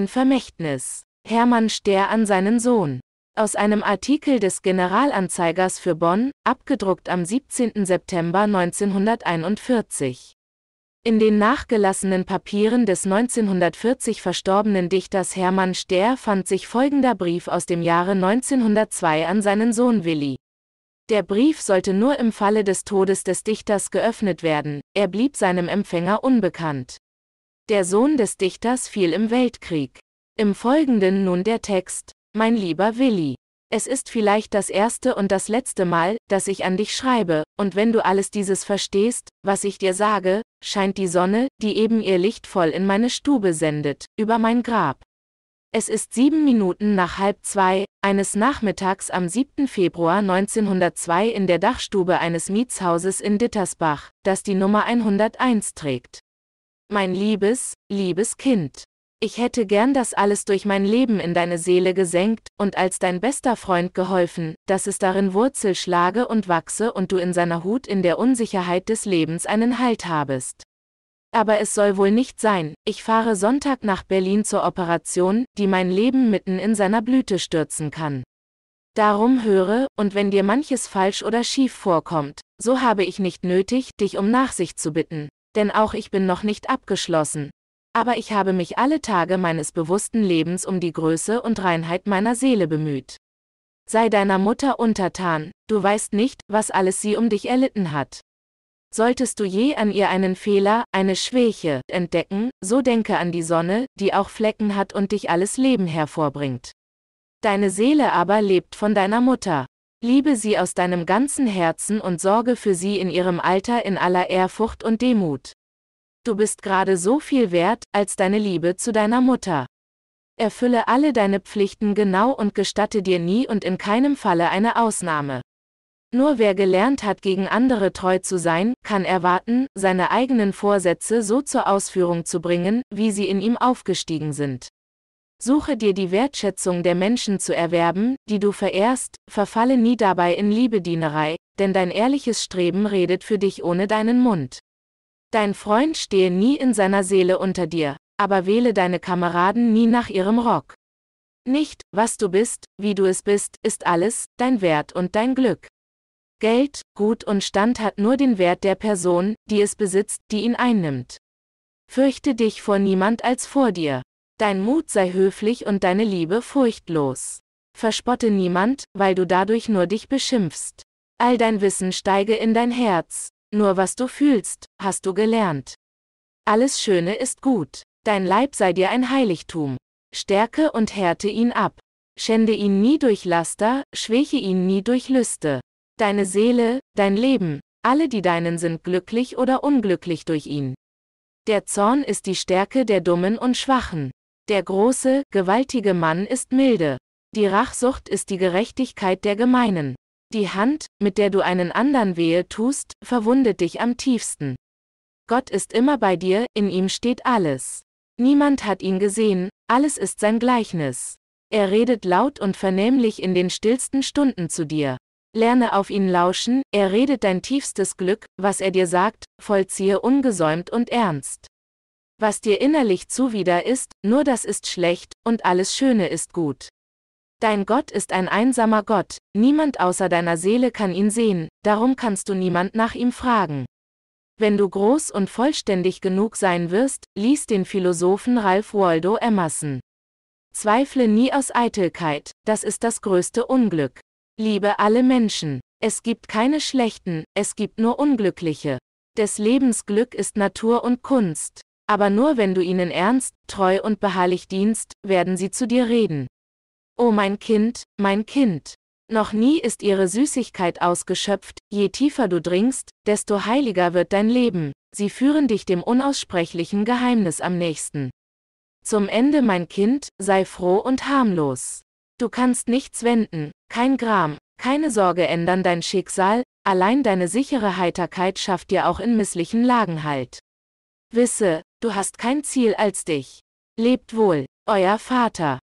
sein Vermächtnis. Hermann Stehr an seinen Sohn. Aus einem Artikel des Generalanzeigers für Bonn, abgedruckt am 17. September 1941. In den nachgelassenen Papieren des 1940 verstorbenen Dichters Hermann Stehr fand sich folgender Brief aus dem Jahre 1902 an seinen Sohn Willi. Der Brief sollte nur im Falle des Todes des Dichters geöffnet werden, er blieb seinem Empfänger unbekannt. Der Sohn des Dichters fiel im Weltkrieg. Im Folgenden nun der Text, mein lieber Willi. Es ist vielleicht das erste und das letzte Mal, dass ich an dich schreibe, und wenn du alles dieses verstehst, was ich dir sage, scheint die Sonne, die eben ihr Licht voll in meine Stube sendet, über mein Grab. Es ist sieben Minuten nach halb zwei, eines Nachmittags am 7. Februar 1902 in der Dachstube eines Mietshauses in Dittersbach, das die Nummer 101 trägt. Mein liebes, liebes Kind. Ich hätte gern das alles durch mein Leben in deine Seele gesenkt und als dein bester Freund geholfen, dass es darin Wurzel schlage und wachse und du in seiner Hut in der Unsicherheit des Lebens einen Halt habest. Aber es soll wohl nicht sein, ich fahre Sonntag nach Berlin zur Operation, die mein Leben mitten in seiner Blüte stürzen kann. Darum höre, und wenn dir manches falsch oder schief vorkommt, so habe ich nicht nötig, dich um Nachsicht zu bitten, denn auch ich bin noch nicht abgeschlossen. Aber ich habe mich alle Tage meines bewussten Lebens um die Größe und Reinheit meiner Seele bemüht. Sei deiner Mutter untertan, du weißt nicht, was alles sie um dich erlitten hat. Solltest du je an ihr einen Fehler, eine Schwäche entdecken, so denke an die Sonne, die auch Flecken hat und dich alles Leben hervorbringt. Deine Seele aber lebt von deiner Mutter. Liebe sie aus deinem ganzen Herzen und sorge für sie in ihrem Alter in aller Ehrfurcht und Demut. Du bist gerade so viel wert als deine Liebe zu deiner Mutter. Erfülle alle deine Pflichten genau und gestatte dir nie und in keinem Falle eine Ausnahme. Nur wer gelernt hat, gegen andere treu zu sein, kann erwarten, seine eigenen Vorsätze so zur Ausführung zu bringen, wie sie in ihm aufgestiegen sind. Suche dir die Wertschätzung der Menschen zu erwerben, die du verehrst, verfalle nie dabei in Liebedienerei, denn dein ehrliches Streben redet für dich ohne deinen Mund. Dein Freund stehe nie in seiner Seele unter dir, aber wähle deine Kameraden nie nach ihrem Rock. Nicht, was du bist, wie du es bist, ist alles, dein Wert und dein Glück. Geld, Gut und Stand hat nur den Wert der Person, die es besitzt, die ihn einnimmt. Fürchte dich vor niemand als vor dir. Dein Mut sei höflich und deine Liebe furchtlos. Verspotte niemand, weil du dadurch nur dich beschimpfst. All dein Wissen steige in dein Herz, nur was du fühlst, hast du gelernt. Alles Schöne ist gut, dein Leib sei dir ein Heiligtum. Stärke und härte ihn ab. Schände ihn nie durch Laster, schwäche ihn nie durch Lüste. Deine Seele, dein Leben, alle die deinen sind glücklich oder unglücklich durch ihn. Der Zorn ist die Stärke der Dummen und Schwachen. Der große, gewaltige Mann ist milde. Die Rachsucht ist die Gerechtigkeit der Gemeinen. Die Hand, mit der du einen anderen wehe tust, verwundet dich am tiefsten. Gott ist immer bei dir, in ihm steht alles. Niemand hat ihn gesehen, alles ist sein Gleichnis. Er redet laut und vernehmlich in den stillsten Stunden zu dir. Lerne auf ihn lauschen, er redet dein tiefstes Glück, was er dir sagt, vollziehe ungesäumt und ernst. Was dir innerlich zuwider ist, nur das ist schlecht, und alles Schöne ist gut. Dein Gott ist ein einsamer Gott, niemand außer deiner Seele kann ihn sehen, darum kannst du niemand nach ihm fragen. Wenn du groß und vollständig genug sein wirst, lies den Philosophen Ralph Waldo Emerson. Zweifle nie aus Eitelkeit, das ist das größte Unglück. Liebe alle Menschen. Es gibt keine schlechten, es gibt nur Unglückliche. Des Lebens Glück ist Natur und Kunst aber nur wenn du ihnen ernst, treu und beharrlich dienst, werden sie zu dir reden. O mein Kind, mein Kind! Noch nie ist ihre Süßigkeit ausgeschöpft, je tiefer du dringst, desto heiliger wird dein Leben, sie führen dich dem unaussprechlichen Geheimnis am nächsten. Zum Ende mein Kind, sei froh und harmlos. Du kannst nichts wenden, kein Gram, keine Sorge ändern dein Schicksal, allein deine sichere Heiterkeit schafft dir auch in misslichen Lagen Halt. Wisse, Du hast kein Ziel als dich. Lebt wohl, euer Vater.